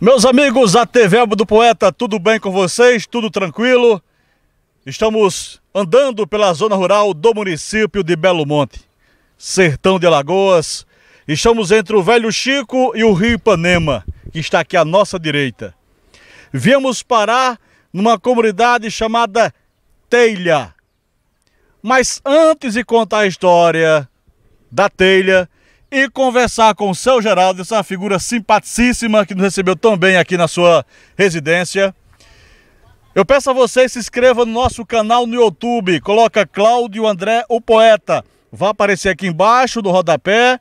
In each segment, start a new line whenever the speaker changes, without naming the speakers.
Meus amigos, a TV Alba do Poeta, tudo bem com vocês? Tudo tranquilo? Estamos andando pela zona rural do município de Belo Monte, sertão de Alagoas. Estamos entre o Velho Chico e o Rio Ipanema, que está aqui à nossa direita. Viemos parar numa comunidade chamada Telha. Mas antes de contar a história da Telha, e conversar com o seu Geraldo, essa é figura simpaticíssima que nos recebeu tão bem aqui na sua residência. Eu peço a você se inscreva no nosso canal no YouTube, coloca Cláudio André o Poeta. Vai aparecer aqui embaixo do rodapé.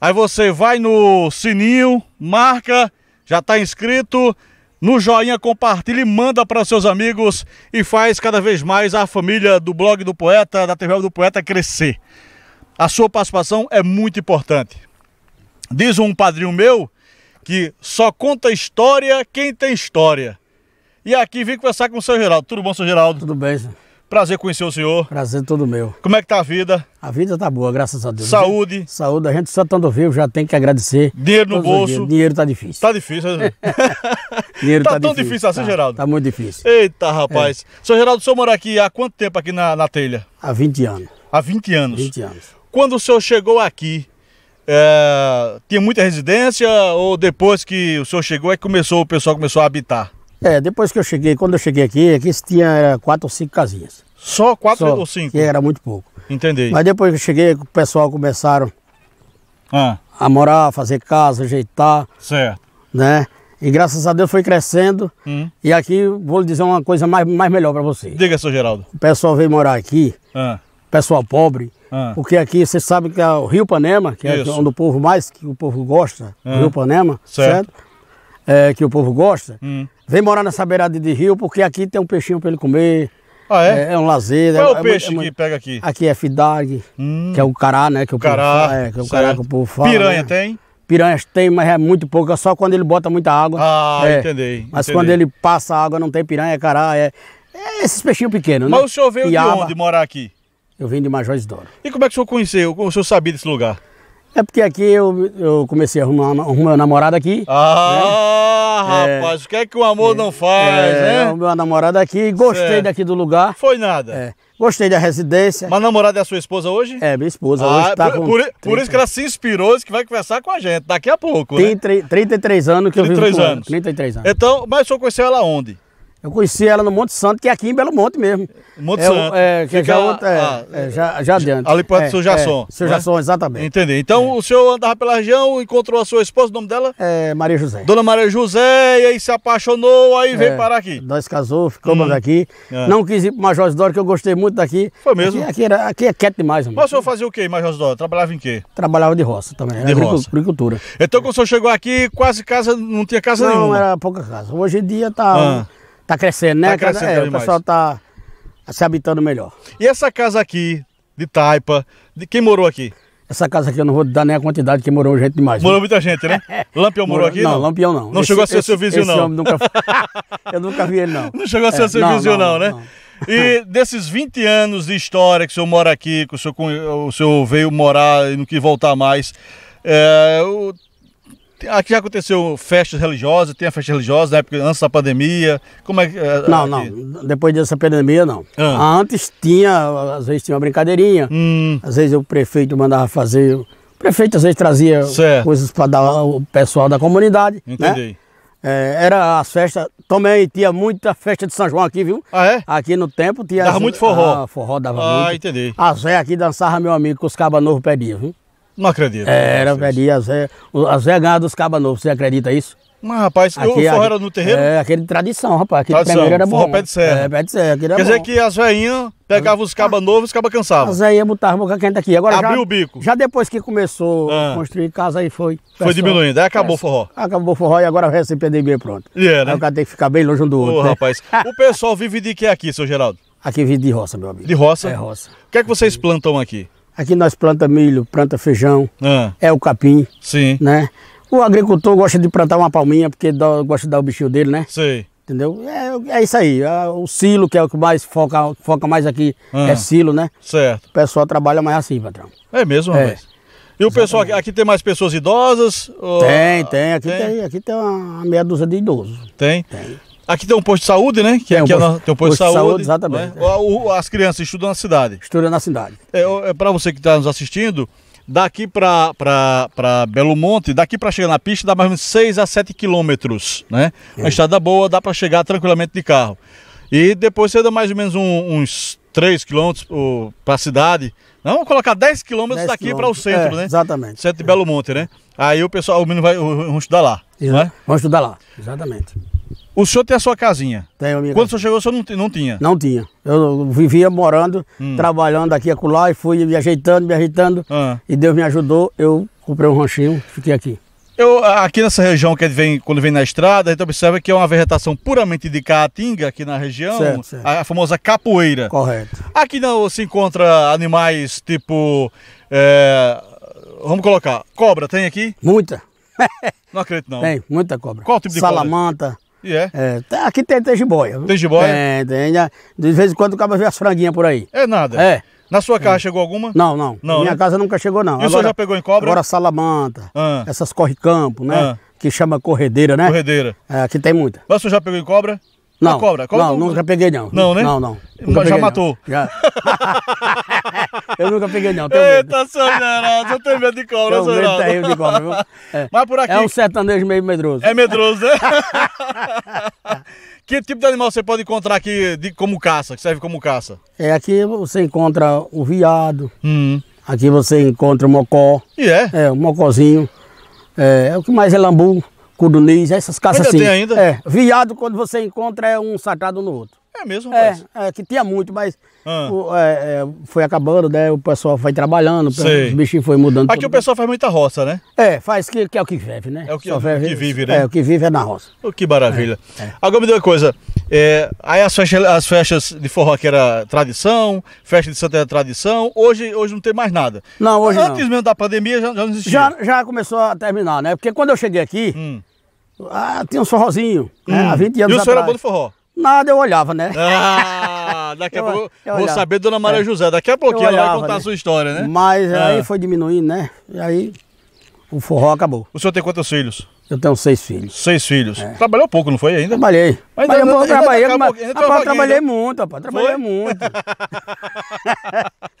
Aí você vai no sininho, marca, já está inscrito, no joinha, compartilha manda para seus amigos e faz cada vez mais a família do blog do poeta, da TV do poeta crescer a sua participação é muito importante. Diz um padrinho meu que só conta história quem tem história. E aqui vim conversar com o seu Geraldo. Tudo bom, seu Geraldo? Tudo bem, senhor. Prazer conhecer o senhor. Prazer todo meu. Como é que tá a vida?
A vida tá boa, graças a Deus. Saúde. Saúde, a gente só estando vivo já tem que agradecer. Dinheiro no bolso. Dinheiro tá difícil.
Tá difícil. Né? Dinheiro tá, tá tão difícil, difícil assim, tá, Geraldo? Tá muito difícil. Eita, rapaz. É. Seu Geraldo, o senhor mora aqui há quanto tempo aqui na, na telha? Há 20 anos. Há 20 anos. 20 anos. Quando o senhor chegou aqui, é, tinha muita residência ou depois que o senhor chegou é que começou, o pessoal começou a habitar?
É, depois que eu cheguei, quando eu cheguei aqui, aqui tinha quatro ou cinco casinhas. Só quatro Só, ou cinco? Que é, era muito pouco. Entendi. Mas depois que eu cheguei, o pessoal começaram ah. a morar, fazer casa, ajeitar. Certo. Né? E graças a Deus foi crescendo. Hum. E aqui vou lhe dizer uma coisa mais, mais melhor para você. Diga, seu Geraldo. O pessoal veio morar aqui. Ah pessoal pobre. Ah. Porque aqui você sabe que é o Rio Panema, que é Isso. é onde o povo mais que o povo gosta, ah. Rio Panema, certo? certo? É, que o povo gosta, hum. vem morar nessa beirada de rio, porque aqui tem um peixinho para ele comer. Ah, é? É, é um lazer. Qual é, é o é peixe uma, que pega aqui? Aqui é fidag, hum. que é o cará, né? Que o cará, é, que é o cará que o povo fala. Piranha né? tem? Piranhas tem, mas é muito pouco, é só quando ele bota muita água. Ah, é. entendi. Mas entendi. quando ele passa água não tem piranha, é cará, é, é esses peixinhos pequenos, né? Mas o senhor veio Piaba. de onde morar aqui? Eu vim de Majores Doro. E
como é que o senhor conheceu? Como o senhor sabia desse lugar?
É porque aqui eu, eu comecei a arrumar, arrumar namorada aqui. Ah, né? É. rapaz, é, o que é que o amor é, não faz, é, né? uma namorada aqui, gostei certo. daqui do lugar. Foi nada. É, gostei da residência. Mas namorada é a sua esposa hoje? É, minha esposa ah, hoje tá por, com... Por, por, isso que ela
se inspirou, disse que vai conversar com a gente daqui a pouco, Tem
né? 33 anos que 33 eu vivo com anos. 33 anos. Então, mas o senhor conheceu ela onde? Eu conheci ela no Monte Santo, que é aqui em Belo Monte mesmo. Monte é, Santo. É, que é já, a, a, é, é, já, já adianta. Ali perto é, do seu Jasson. É, seu né? Jasson, exatamente.
Entendi. Então é. o senhor andava pela região, encontrou a sua esposa, o nome dela?
É Maria José.
Dona Maria José, e aí se apaixonou, aí veio parar
aqui. Nós casou, ficamos hum. aqui. Não quis ir para Major Isidoro, que eu gostei muito daqui. Foi mesmo? Aqui, aqui, era, aqui é quieto demais. Amigo. Mas o
senhor fazia o quê em Major Isidoro? Trabalhava em quê?
Trabalhava de roça também. De roça. Agricultura.
Então quando o senhor chegou aqui,
quase casa, não tinha casa não, nenhuma? Não, era pouca casa. Hoje em dia está... Ah Tá crescendo, né? Tá crescendo é, o pessoal tá se habitando melhor. E
essa casa aqui, de taipa,
de quem morou aqui? Essa casa aqui eu não vou dar nem a quantidade que morou gente demais. Morou muita gente, né? Lampião morou, aqui? Não, não, Lampião não. Não esse, chegou a ser esse, seu vizinho, não. Nunca, eu nunca vi ele, não. Não chegou a ser é, seu não, vizinho, não, não, né? não né?
E desses 20 anos de história que o senhor mora aqui, que o senhor, o senhor veio morar e não quis voltar mais, é, Aqui já aconteceu festas religiosas, tem a festa religiosa na né, época antes da pandemia. Como é que. É,
não, é aqui? não. Depois dessa pandemia, não. Ah. Antes tinha, às vezes tinha uma brincadeirinha. Hum. Às vezes o prefeito mandava fazer. O prefeito às vezes trazia certo. coisas para dar o pessoal da comunidade. Né? Entendi. Né? É, era as festas. Também tinha muita festa de São João aqui, viu? Ah, é? Aqui no tempo tinha. Dava as, muito forró. Ah, forró dava ah, muito. Ah, entendi. As velhas aqui dançavam, meu amigo, com os cabas novos pediam, viu? Não acredito. É, era, velhinho, as Zé, a Zé ganhava dos Caba Novos, você acredita isso? Mas, rapaz, aqui, o forró aqui, era no terreiro? É, aquele de tradição, rapaz. Aquele tradição, primeiro era bom. Forró pé de serra. É, pé de serra. Quer bom. dizer que as veinhas pegavam os cabas ah, novos e os cabas cansavam. As veinhas botavam a boca quente aqui. Agora Abriu já, o bico. Já depois que começou a ah. construir casa, aí foi. Pessoal, foi diminuindo, aí acabou o é, forró. Acabou o forró e agora vai perder bem pronto. E é, né? Aí o cara tem que ficar bem longe um do outro. Ô, né? rapaz.
o pessoal vive de que aqui, seu Geraldo? Aqui vive de roça, meu amigo. De roça? É roça. O que é que vocês plantam aqui?
Aqui nós planta milho, planta feijão, ah. é o capim, Sim. né? O agricultor gosta de plantar uma palminha porque dá, gosta de dar o bichinho dele, né? Sim. Entendeu? É, é isso aí. É, o silo, que é o que mais foca, foca mais aqui, ah. é silo, né? Certo. O pessoal trabalha mais assim, patrão.
É mesmo, é. E o pessoal, aqui tem mais pessoas idosas? Ou... Tem, tem. Aqui tem, tem aqui tem uma meia dúzia de idosos. Tem? Tem. Aqui tem um posto de saúde, né? Que tem, aqui um é posto, é, tem um posto, posto de saúde. saúde exatamente. Né? O, o, as crianças estudam na cidade. Estudam na cidade. É, é para você que está nos assistindo, daqui para Belo Monte, daqui para chegar na pista dá mais ou menos 6 a 7 quilômetros, né? É. Uma estrada boa, dá para chegar tranquilamente de carro. E depois você dá mais ou menos um, uns 3 quilômetros para a cidade. Não, vamos colocar 10 quilômetros daqui para o centro, é, né? Exatamente. Centro de Belo Monte, né? Aí o pessoal, o menino vai, vão estudar
lá, Isso. né? Vão estudar lá, exatamente. O senhor tem a sua casinha? Tenho, amigo. Quando o senhor chegou, o senhor não, não tinha? Não tinha. Eu vivia morando, hum. trabalhando aqui e acolá e fui me ajeitando, me ajeitando. Ah. E Deus me ajudou, eu comprei um ranchinho, fiquei aqui.
Eu, aqui nessa região que ele vem, quando vem na estrada, a gente observa que é uma vegetação puramente de caatinga aqui na região, certo, certo. A, famosa capoeira. Correto. Aqui não se encontra animais tipo, é, vamos colocar, cobra tem aqui? Muita.
não acredito não. Tem, muita cobra. Qual tipo de Salamanta, cobra? E é? é tá, aqui tem, tem jiboia. Tem jiboia? É, tem. De vez em quando acaba ver as franguinhas por aí. É nada? É. Na sua é. casa é. chegou alguma? Não, não. não Minha né? casa nunca chegou, não. E agora, o senhor já pegou em cobra? Agora salamanta, ah. essas corre-campo, né? Ah. Que chama corredeira, né? Corredeira. É, aqui tem muita. Mas o senhor já pegou em cobra? Não. A cobra? cobra não, nunca peguei não. Não, né? Não, não. Nunca já matou? Já.
eu nunca peguei não. Tenho Eita, medo. seu Geraldo, eu tenho medo de cobra, tenho seu Geraldo. Tenho de cobra, viu?
É. Mas por aqui... É um sertanejo meio medroso.
É medroso, né? que tipo de animal você pode encontrar aqui de, como caça, que serve como caça?
É, aqui você encontra o viado, hum. aqui você encontra o mocó. E é? É, o mocózinho. É, é o que mais é lambu codorniz, essas caças ainda assim. Tem ainda? É, viado quando você encontra é um sacado no outro. É mesmo, é, é, que tinha muito, mas ah. o, é, é foi acabando, né? O pessoal foi trabalhando, Sei. os bichinhos foi mudando. Aqui tudo. o pessoal faz muita roça, né? É, faz que, que é o que vive, né? É o que, vive, que vive, né? É, o que vive é na roça.
Oh, que maravilha. É, é. Agora me deu uma coisa, é, aí as festas, as festas de forró que era tradição, festa de santa era tradição, hoje, hoje não tem mais nada.
Não, hoje Antes não. mesmo da pandemia já, já não existia. Já, já começou a terminar, né? Porque quando eu cheguei aqui... Hum ah, tinha um forrozinho. Hum. Né, há 20 hum. anos e o senhor atrás. era bom do forró? Nada, eu olhava, né? Ah,
daqui a pouco eu vou saber Dona Maria é. José. Daqui a pouquinho olhava, ela vai contar né? a sua história, né? Mas é. aí
foi diminuindo, né? E aí o forró acabou. O senhor tem quantos filhos?
Eu tenho seis filhos. Seis filhos. É. Trabalhou pouco, não foi ainda? Trabalhei. Mas ainda, ainda, trabalhei, ainda, mas, rapaz, trabalhei
muito, rapaz. Trabalhei foi? muito.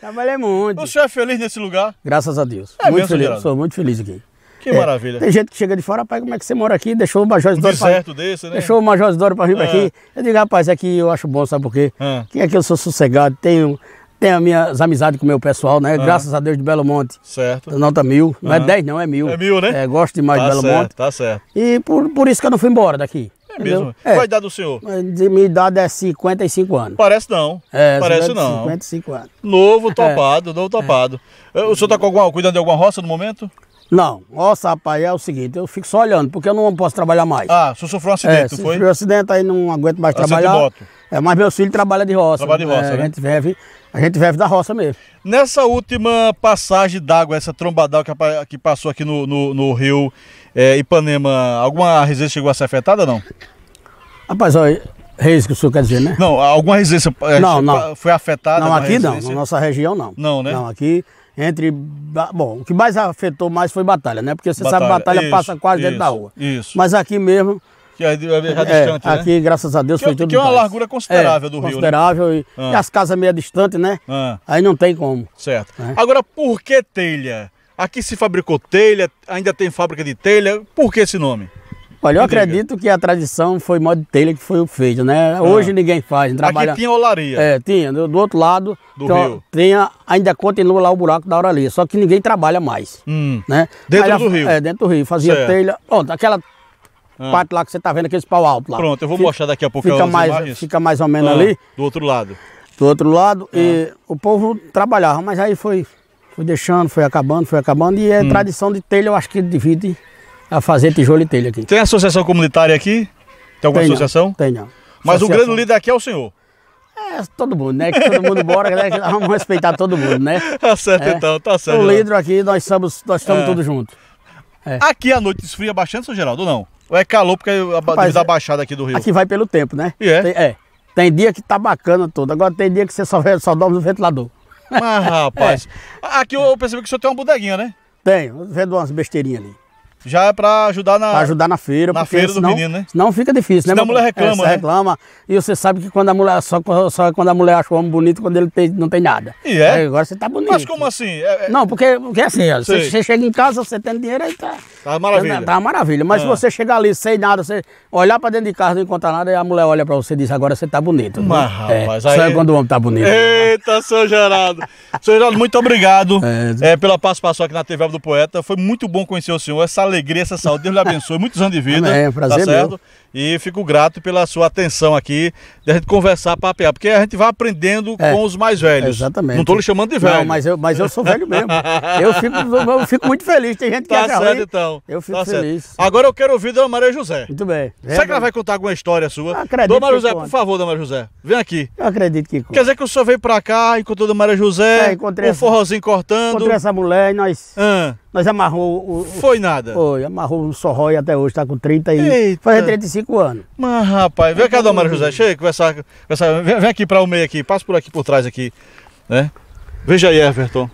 trabalhei muito. O senhor é feliz nesse lugar? Graças a Deus. É muito feliz. Sou muito feliz aqui. Que é. maravilha. Tem gente que chega de fora, pai, como é que você mora aqui? Deixou o Major Isidoro. Deserto certo desse, né? Deixou o Major Isidoro para vir é. aqui. Eu digo, rapaz, aqui é eu acho bom, sabe por quê? é Que aqui eu sou sossegado, tenho tenho as minhas amizades com o meu pessoal, né? Ah. Graças a Deus de Belo Monte. Certo. Nota mil. Ah. Não é dez, não, é mil. É mil, né? É, gosto demais tá de Belo certo, Monte. Tá certo. E por, por isso que eu não fui embora daqui. É mesmo? É. Qual a idade do senhor? De minha idade é 55 anos.
Parece não. É, parece é não. 55 anos.
Novo topado,
novo topado.
O senhor está com alguma, cuidando de alguma roça no momento? Não, nossa, rapaz, é o seguinte, eu fico só olhando, porque eu não posso trabalhar mais. Ah, você sofreu um é, acidente, é, foi? Sofreu um acidente, aí não aguento mais acidente trabalhar. É, mas meus filhos trabalham de roça. Trabalha de né? roça, é, né? A gente vive, a gente vive da roça mesmo. Nessa última
passagem d'água, essa trombadal que, que passou aqui no, no, no rio é, Ipanema, alguma resenha chegou a ser afetada ou não?
Rapaz, olha, Reis que o senhor quer dizer, né? Não, alguma residência é, não, não. foi afetada? Não, aqui não, na nossa região não. Não, né? Não, aqui entre. Bom, o que mais afetou mais foi batalha, né? Porque você batalha, sabe, batalha isso, passa quase isso, dentro da rua. Isso. Mas aqui mesmo. Que
é, distante, é, é né? Aqui, graças a Deus, que, foi é tudo. Que é uma largura considerável é, do né? considerável rio. Considerável né? e, ah. e, as
casas meio distantes, né? Ah. Aí não tem como. Certo. É. Agora,
por que telha? Aqui se fabricou telha, ainda tem fábrica de telha. Por que esse nome?
Olha, eu acredito que a tradição foi modo de telha que foi o feito, né? Ah. Hoje ninguém faz. Trabalha... Aqui tinha olaria. É, tinha. Do, do outro lado, do rio. Tinha, ainda continua lá o buraco da olaria, só que ninguém trabalha mais. Hum. Né? Dentro do rio? É, dentro do rio. Fazia certo. telha. Pronto, aquela ah. parte lá que você está vendo, aqueles pau alto lá. Pronto, eu vou fica, mostrar daqui a pouco fica mais, imagens. Fica mais ou menos ah, ali. Do outro lado. Do outro lado. Ah. E o povo trabalhava, mas aí foi, foi deixando, foi acabando, foi acabando. E é hum. tradição de telha, eu acho que divide a fazer tijolo e telha aqui. Tem associação comunitária aqui? Tem alguma tem, associação? Não, tem não. Mas associação. o grande líder aqui é o senhor. É, todo mundo, né? Que todo mundo bora, né? vamos respeitar todo mundo, né? Tá certo é. então, tá certo. O líder aqui, nós estamos, nós estamos é. todos juntos.
É. Aqui a noite esfria bastante, seu Geraldo,
ou não? Ou é calor porque é a baixada aqui do rio? Aqui vai pelo tempo, né? E é? Tem, é. Tem dia que tá bacana todo, agora tem dia que você só, só dorme no ventilador.
Mas, rapaz,
é. aqui eu percebi que o senhor tem uma bodeguinha, né? Tenho, vendo umas besteirinhas ali. Já é para ajudar na pra ajudar na feira, na feira senão, do menino, né? Não fica difícil, né, senão né? a mulher é, reclama, é, né? reclama. E você sabe que quando a mulher só, só quando a mulher acha o homem bonito, quando ele tem, não tem nada. E é? Aí agora você tá bonito. Mas como assim? É, é... Não, porque, porque assim, ó, você, você, chega em casa, você tem dinheiro aí tá Tá maravilha. Tá, maravilha. Mas ah. se você chegar ali sem nada, você olhar para dentro de casa, não encontrar nada, e a mulher olha para você e diz: "Agora você tá bonito". Mas, né? rapaz, aí... Só é, é quando o homem tá bonito. Né?
Eita, né? seu Geraldo. seu Geraldo, muito obrigado é, pela participação aqui na TV do Poeta. Foi muito bom conhecer o senhor. Essa alegria, essa saúde. Deus lhe abençoe. Muitos anos de vida. É, prazer tá é certo? Meu. E fico grato pela sua atenção aqui, da gente conversar, papear, porque a gente vai aprendendo é, com os mais velhos. Exatamente. Não estou lhe chamando de velho. Não, mas eu, mas eu sou velho mesmo. eu, fico, eu fico muito feliz. Tem gente que tá certo, então.
Eu fico tá feliz. Certo.
Agora eu quero ouvir Dona Maria José. Muito bem. Será que ela vai contar alguma história sua? Eu acredito. Dona Maria José, por favor, Dona Maria José, vem aqui. Eu acredito que.
Conta. Quer dizer que o senhor veio pra cá, encontrou Dona Maria José, é, encontrei um forrozinho cortando. Encontrei essa mulher e nós. Ah. Nós amarrou o, o. Foi nada. Foi, amarrou um sorrói até hoje, tá com 30 e. Eita. Fazer é 35 35 anos. Mas, rapaz, vem cá, dona Maria José,
chega conversar. conversar vem, vem aqui para o meio aqui, passa por aqui por trás aqui. Né? Veja aí, Everton.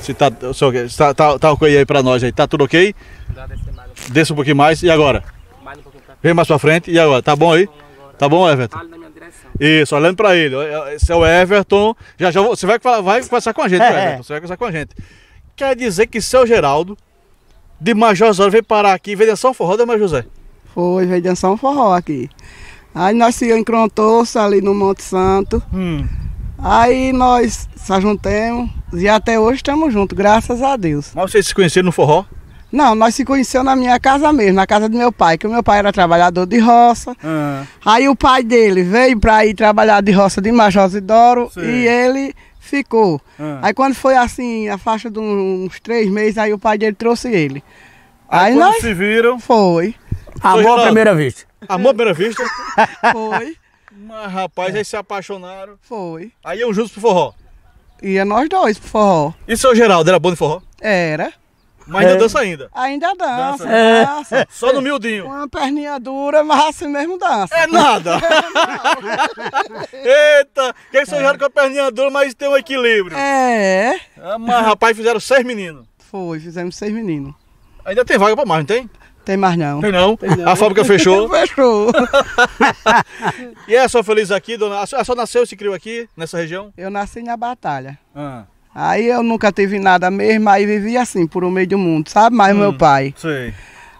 Se tá, se tá, tá, tá ok aí para nós aí. Tá tudo ok? Desce um pouquinho mais. E agora? Vem mais para frente. E agora? Tá bom aí? Tá bom, Everton? Isso, olhando para ele. É, esse é o Everton. Já já você vai, vai conversar com a gente, é, Everton. É. Você vai conversar com a gente. Quer dizer que seu Geraldo de Major Zóio veio parar aqui, vender só um forró da Major José.
Foi, veio dançar um forró aqui. Aí nós se encontramos ali no Monte Santo. Hum. Aí nós se juntamos e até hoje estamos juntos,
graças a Deus. Mas vocês se conheceram no forró?
Não, nós se conhecemos na minha casa mesmo, na casa do meu pai, que o meu pai era trabalhador de roça. Uhum. Aí o pai dele veio para ir trabalhar de roça de Major Sim. e ele ficou. Uhum. Aí quando foi assim, a faixa de uns três meses, aí o pai dele trouxe ele. Aí, aí nós se viram? Foi.
Amor à primeira vista. Amor à primeira vista? Foi. Mas, rapaz, é. aí se apaixonaram. Foi. Aí eu é juntos pro forró. Ia é nós dois pro forró. E seu Geraldo, era bom de forró? Era. Mas ainda é. dança ainda? Ainda dança, dança. É. Só no miudinho. Uma perninha dura, mas assim mesmo dança. É nada. É, Eita, quem sonharam é. com a perninha dura, mas tem um equilíbrio. É. Ah, mas rapaz, fizeram seis meninos. Foi, fizemos seis meninos. Ainda tem vaga pra mais, não tem? Tem mais não. Tem não? Tem não. A fábrica fechou? fechou. e é só feliz aqui, dona? A senhora nasceu e se criou aqui, nessa região? Eu nasci na Batalha. Ah.
Aí eu nunca tive nada mesmo, aí vivia assim, por um meio do mundo, sabe? Mas hum, meu pai. Sei.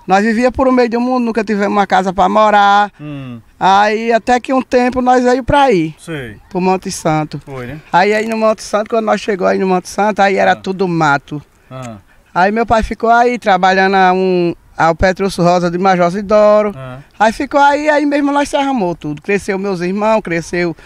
Nós vivíamos por um meio do mundo, nunca tivemos uma casa para morar. Hum. Aí até que um tempo nós veio para aí. Sei. Pro Monte Santo. Foi, né? Aí aí no Monte Santo, quando nós chegou aí no Monte Santo, aí era ah. tudo mato. Ah. Aí meu pai ficou aí trabalhando um, Aí o Petrus Rosa de Major Isidoro. Ah. Aí ficou aí, aí mesmo nós se arrumou tudo. Cresceu meus irmãos, cresceu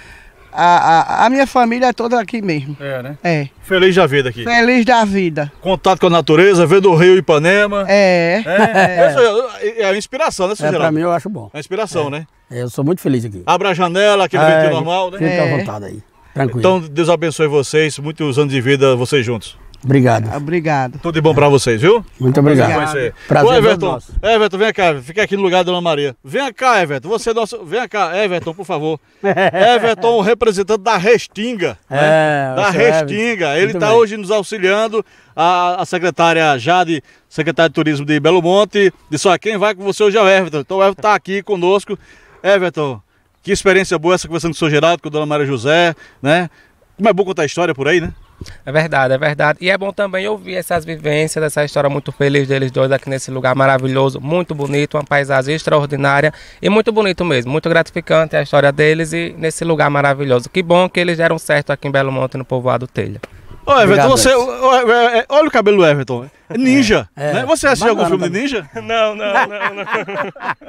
a, a, a, minha família é toda aqui mesmo. É, né? É. Feliz da vida aqui. Feliz da
vida. Contato com a natureza, vendo o rio Ipanema. É. É, é, é a inspiração, né, senhor é, Pra mim eu acho bom. É a inspiração, é. né? Eu sou muito feliz aqui. Abra a janela, aquele é, normal, né? Fica à é. vontade aí. Tranquilo. Então, Deus abençoe vocês, muitos anos de vida, vocês juntos. Obrigado. Obrigado. Tudo de bom para vocês, viu? Muito obrigado. obrigado. Prazer. Ô, é Everton, é Everton, vem cá, fica aqui no lugar da Dona Maria. Vem cá, Everton, você é nosso. Vem cá, Everton, por favor. Everton, o representante da Restinga. Né? É, né? Da é, Restinga. Ele está hoje nos auxiliando. A, a secretária Jade, secretária de Turismo de Belo Monte, disse: só quem vai com você hoje é o Everton. Então o Everton está aqui conosco. Everton, que experiência boa essa conversando com o seu Geraldo, com a dona Maria José, né? Como é bom contar a história por aí, né?
É verdade, é verdade. E é bom também ouvir essas vivências, essa história muito feliz deles dois aqui nesse lugar maravilhoso, muito bonito, uma paisagem extraordinária e muito bonito mesmo. Muito gratificante a história deles e nesse lugar maravilhoso. Que bom que eles deram certo aqui em Belo Monte, no povoado Telha. Ô, Everton, Obrigado, você. É,
é, é, olha o cabelo do Everton. Ninja. É, né? Você assistiu algum filme de ninja? Não, não, não, não.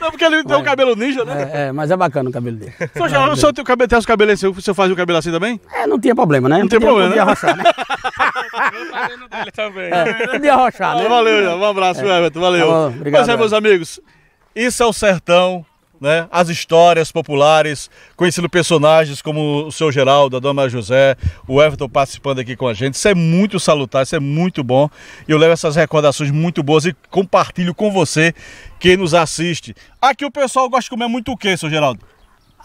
não, porque ele tem um cabelo ninja, né? É, é, mas é bacana o cabelo dele. Então, já, o senhor tem o cabelo, tem os cabelos o senhor fazia o cabelo assim também? É, não tinha problema, né? Não, não tinha problema, podia né? Arrochar, né?
Eu dele também. É, podia arrochar, né? Valeu, um abraço,
Everton, valeu. Tá bom, obrigado, pois é, meus amigos, isso é o sertão né, as histórias populares, conhecendo personagens como o seu Geraldo, a Dona José, o Everton participando aqui com a gente. Isso é muito salutar, isso é muito bom. Eu levo essas recordações muito boas e compartilho com você quem nos assiste. Aqui o pessoal gosta de comer muito o que, seu Geraldo?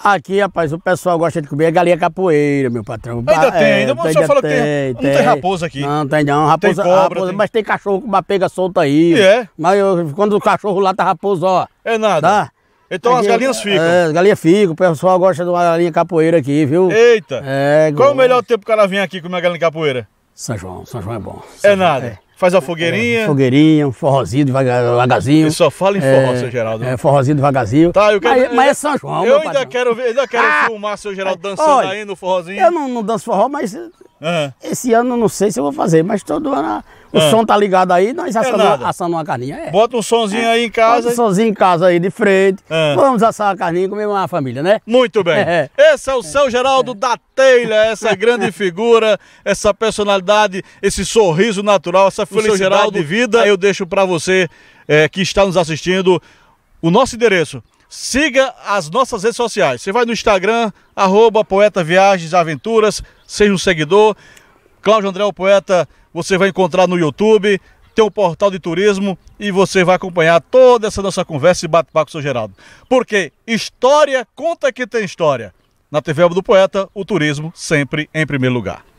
Aqui, rapaz, o pessoal gosta de comer galinha capoeira, meu patrão. Ainda tem, é, ainda, mas ainda falou tem, que tem, não tem, raposa aqui. Não, tem não, raposa, tem cobra, raposa tem... mas tem cachorro com uma pega solta aí. E é? Mas eu, quando o cachorro lá tá raposo, ó. É nada. Tá? Então as é galinhas ficam? É, as galinhas ficam. O pessoal gosta de uma galinha capoeira aqui, viu? Eita! É, Qual o melhor
tempo que o cara vem aqui com uma galinha capoeira? São João. São João é bom. São é nada? É. Faz a fogueirinha.
É, fogueirinha, um forrozinho devagarzinho. Ele só fala em é, forró, é, seu Geraldo. É, forrozinho devagarzinho. Tá, eu quero, mas, mas é São João, Eu ainda padrão.
quero ver, ainda quero ah, filmar seu Geraldo dançando olha, aí no
forrozinho. Eu não, não danço forró, mas é. Esse ano não sei se eu vou fazer, mas todo ano o é. som tá ligado aí, nós é assando, é assando uma carninha. É. Bota um sonzinho é. aí em casa. Bota um sonzinho em casa aí de frente. É. Vamos assar a carninha e comer uma família, né? Muito bem. Esse é o seu
Geraldo da Telha, essa grande figura, essa personalidade, esse sorriso natural, essa felicidade Geraldo, de vida. Eu deixo para você eh, que está nos assistindo o nosso endereço. Siga as nossas redes sociais. Você vai no Instagram, arroba Poeta Viagens Aventuras, seja um seguidor. Cláudio André, o poeta, você vai encontrar no YouTube, tem um portal de turismo e você vai acompanhar toda essa nossa conversa e bate-papo com o seu Geraldo. Porque história conta que tem história. Na TV do Poeta, o turismo sempre em primeiro lugar.